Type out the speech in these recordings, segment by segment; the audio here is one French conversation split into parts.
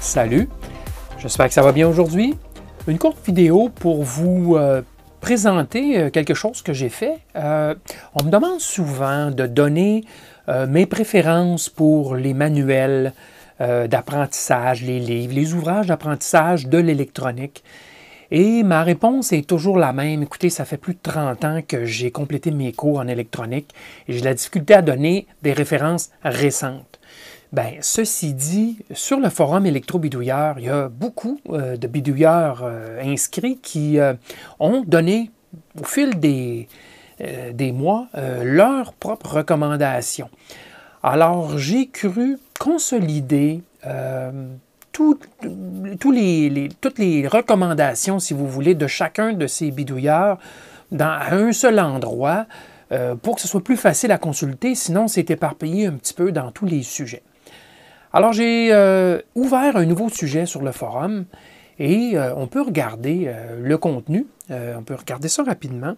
salut! J'espère que ça va bien aujourd'hui. Une courte vidéo pour vous euh, présenter euh, quelque chose que j'ai fait. Euh, on me demande souvent de donner mes préférences pour les manuels d'apprentissage, les livres, les ouvrages d'apprentissage de l'électronique. Et ma réponse est toujours la même. Écoutez, ça fait plus de 30 ans que j'ai complété mes cours en électronique et j'ai la difficulté à donner des références récentes. Ben, ceci dit, sur le forum électro il y a beaucoup euh, de bidouilleurs euh, inscrits qui euh, ont donné au fil des, mois leurs propres recommandations. Alors, j'ai cru consolider toutes les recommandations, si vous voulez, de chacun de ces bidouilleurs dans, un seul endroit pour que ce soit plus facile à consulter, sinon c'est éparpillé un petit peu dans tous les sujets. Alors j'ai euh, ouvert un nouveau sujet sur le forum et euh, on peut regarder euh, le contenu, on peut regarder ça rapidement.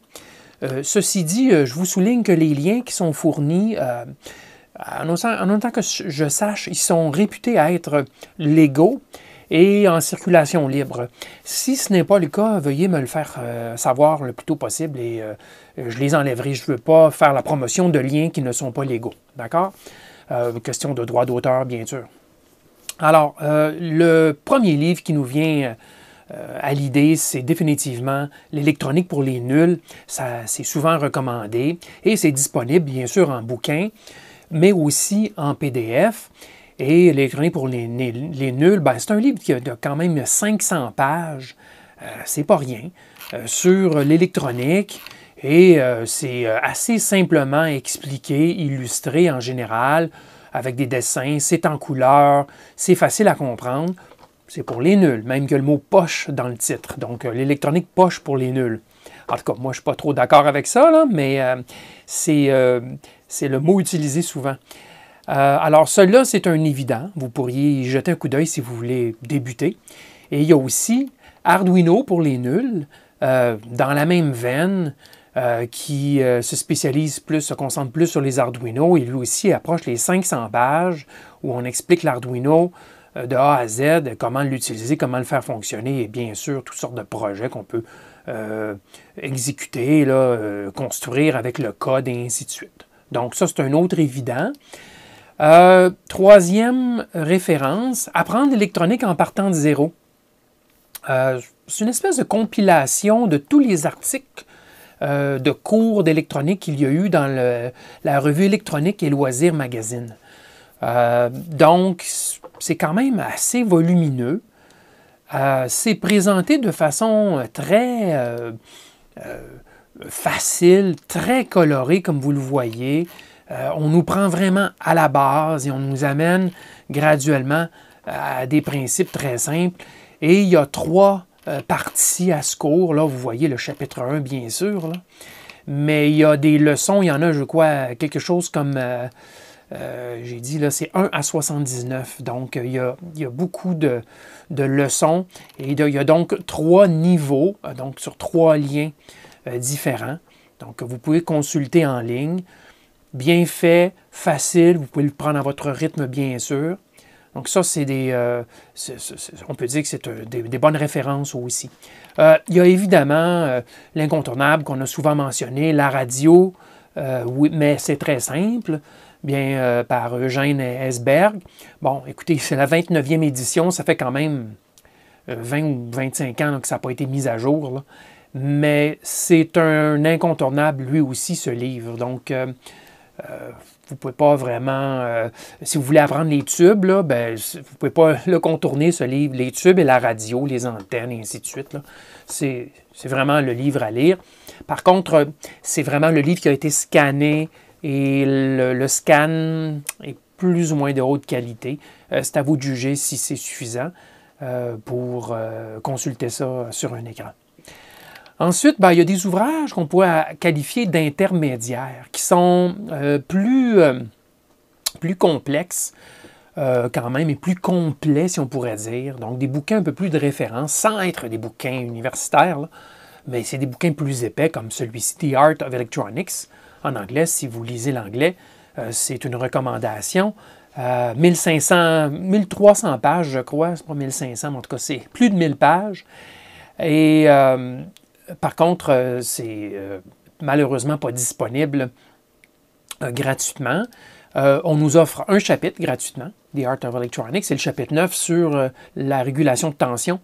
ceci dit, je vous souligne que les liens qui sont fournis, en autant, en, que je sache, ils sont réputés à être légaux et en circulation libre. Si ce n'est pas le cas, veuillez me le faire savoir le plus tôt possible et je les enlèverai. Je ne veux pas faire la promotion de liens qui ne sont pas légaux. D'accord? Euh, question de droit d'auteur, bien sûr. Alors, euh, le premier livre qui nous vient euh, à l'idée, c'est définitivement l'électronique pour les nuls. Ça, c'est souvent recommandé et c'est disponible, bien sûr, en bouquin, mais aussi en PDF. Et l'électronique pour les, nuls, ben, c'est un livre qui a quand même 500 pages. c'est pas rien. sur l'électronique, et euh, c'est euh, assez simplement expliqué, illustré en général, avec des dessins, c'est en couleur, c'est facile à comprendre. C'est pour les nuls, même que le mot poche dans le titre. Donc euh, l'électronique poche pour les nuls. En tout cas, moi, je ne suis pas trop d'accord avec ça, mais c'est le mot utilisé souvent. alors, celui-là, c'est un évident. Vous pourriez y jeter un coup d'œil si vous voulez débuter. Et il y a aussi Arduino pour les nuls, dans la même veine. Euh, qui euh, se spécialise plus, se concentre plus sur les Arduino. Et lui aussi approche les 500 pages où on explique l'Arduino euh, de A à Z, comment l'utiliser, comment le faire fonctionner et bien sûr toutes sortes de projets qu'on peut exécuter, là, construire avec le code et ainsi de suite. Donc ça, c'est un autre évident. troisième référence, apprendre l'électronique en partant de zéro. c'est une espèce de compilation de tous les articles euh, de cours d'électronique qu'il y a eu dans la revue électronique et loisirs magazine. Euh, donc, c'est quand même assez volumineux. Euh, c'est présenté de façon très facile, très colorée, comme vous le voyez. on nous prend vraiment à la base et on nous amène graduellement à des principes très simples. Et il y a trois euh, partie à ce cours. Là, vous voyez le chapitre 1, bien sûr. Mais il y a des leçons, il y en a, je crois, quelque chose comme, euh, euh, j'ai dit, là, c'est 1 à 79. Donc, il y a, beaucoup de, leçons. Et il y a donc trois niveaux, donc sur trois liens différents. Donc, vous pouvez consulter en ligne. Bien fait, facile, vous pouvez le prendre à votre rythme, bien sûr. Donc ça, c'est des, euh, on peut dire que c'est euh, des, bonnes références aussi. Euh, il y a évidemment l'incontournable qu'on a souvent mentionné, la radio, oui, mais c'est très simple, bien par Eugène Esberg. Bon, écoutez, c'est la 29e édition, ça fait quand même 20 ou 25 ans que ça n'a pas été mis à jour, mais c'est un incontournable lui aussi, ce livre. Donc euh, vous ne pouvez pas vraiment, euh, si vous voulez apprendre les tubes, ben, vous ne pouvez pas le contourner, ce livre, les tubes et la radio, les antennes, et ainsi de suite. C'est vraiment le livre à lire. Par contre, euh, c'est vraiment le livre qui a été scanné et le, scan est plus ou moins de haute qualité. c'est à vous de juger si c'est suffisant pour consulter ça sur un écran. Ensuite, ben, il y a des ouvrages qu'on pourrait euh, qualifier d'intermédiaires, qui sont euh, plus, euh, plus complexes quand même et plus complets, si on pourrait dire. Donc, des bouquins un peu plus de référence, sans être des bouquins universitaires, mais c'est des bouquins plus épais, comme celui-ci, The Art of Electronics, en anglais, si vous lisez l'anglais. c'est une recommandation. 1500, 1300 pages, je crois, c'est pas 1500, mais en tout cas, c'est plus de 1000 pages. Et par contre, euh, c'est euh, malheureusement pas disponible euh, gratuitement. on nous offre un chapitre gratuitement, The Art of Electronics, c'est le chapitre 9 sur la régulation de tension,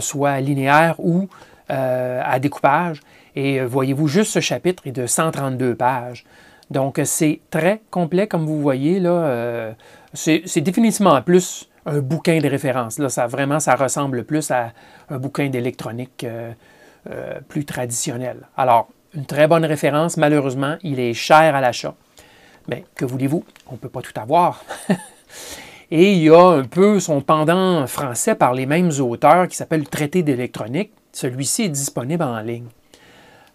soit linéaire ou à découpage. Et voyez-vous, juste ce chapitre est de 132 pages. Donc c'est très complet, comme vous voyez, là. c'est définitivement plus un bouquin de référence. Là, ça, vraiment, ça ressemble plus à un bouquin d'électronique euh, plus traditionnel. Alors, une très bonne référence, malheureusement, il est cher à l'achat. Mais que voulez-vous, on ne peut pas tout avoir. Et il y a un peu son pendant français par les mêmes auteurs qui s'appelle Traité d'électronique. Celui-ci est disponible en ligne.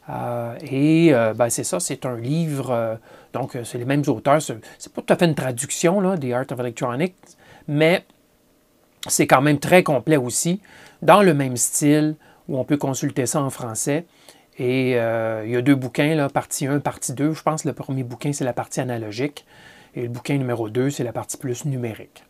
Euh, et euh, ben, c'est ça, c'est un livre, donc c'est les mêmes auteurs, c'est pas tout à fait une traduction là, des Art of Electronics, mais c'est quand même très complet aussi, dans le même style, où on peut consulter ça en français. Et euh, il y a deux bouquins, là, partie 1, partie 2. Je pense que le premier bouquin, c'est la partie analogique. Et le bouquin numéro 2, c'est la partie plus numérique.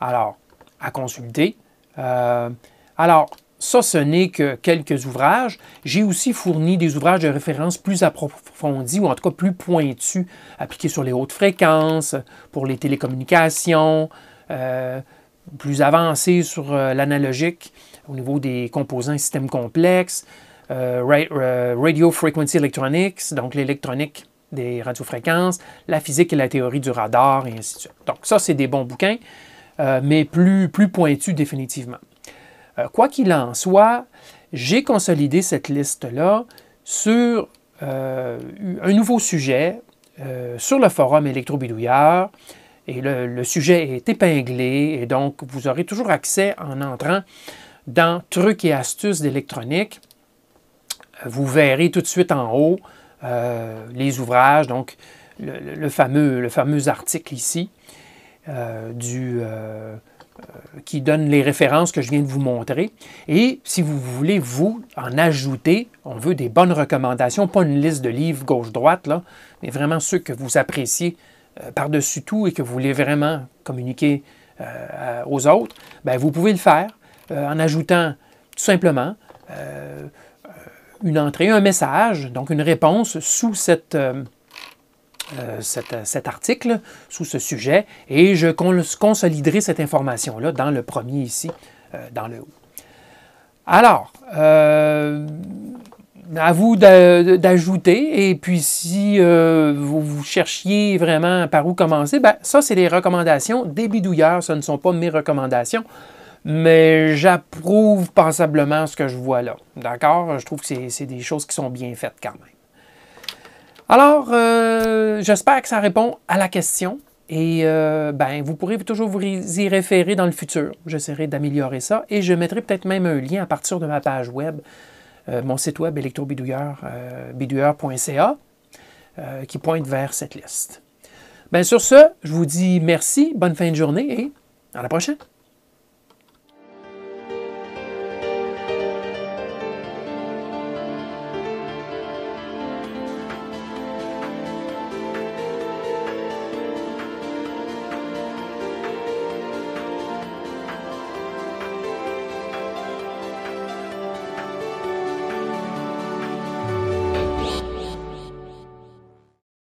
Alors, à consulter. Euh, alors, ça, ce n'est que quelques ouvrages. J'ai aussi fourni des ouvrages de référence plus approfondis, ou en tout cas plus pointus, appliqués sur les hautes fréquences, pour les télécommunications, euh, plus avancés sur l'analogique au niveau des composants systèmes complexes, euh, euh, radio frequency electronics, donc l'électronique des radiofréquences, la physique et la théorie du radar, et ainsi de suite. Donc ça, c'est des bons bouquins, euh, mais plus, plus pointus définitivement. quoi qu'il en soit, j'ai consolidé cette liste-là sur un nouveau sujet sur le forum électrobidouillard. Et le, le, sujet est épinglé, et donc vous aurez toujours accès en entrant dans Trucs et astuces d'électronique. Euh, vous verrez tout de suite en haut euh, les ouvrages, donc le, fameux, le fameux article ici euh, qui donne les références que je viens de vous montrer. Et si vous voulez, vous, en ajouter, on veut des bonnes recommandations, pas une liste de livres gauche-droite, mais vraiment ceux que vous appréciez par-dessus tout et que vous voulez vraiment communiquer aux autres, ben, vous pouvez le faire. Euh, en ajoutant tout simplement euh, euh, une entrée, un message, donc une réponse sous cet article, sous ce sujet, et je consoliderai cette information-là dans le premier ici, dans le haut. Alors, à vous d'ajouter, et puis si vous, cherchiez vraiment par où commencer, ben, ça c'est les recommandations des bidouilleurs, ce ne sont pas mes recommandations mais j'approuve pensablement ce que je vois là. D'accord? Je trouve que c'est des choses qui sont bien faites quand même. Alors, euh, j'espère que ça répond à la question. Et euh, ben, vous pourrez toujours vous y référer dans le futur. J'essaierai d'améliorer ça et je mettrai peut-être même un lien à partir de ma page web, euh, mon site web électrobidouilleur.ca, qui pointe vers cette liste. Bien, sur ce, je vous dis merci, bonne fin de journée et à la prochaine.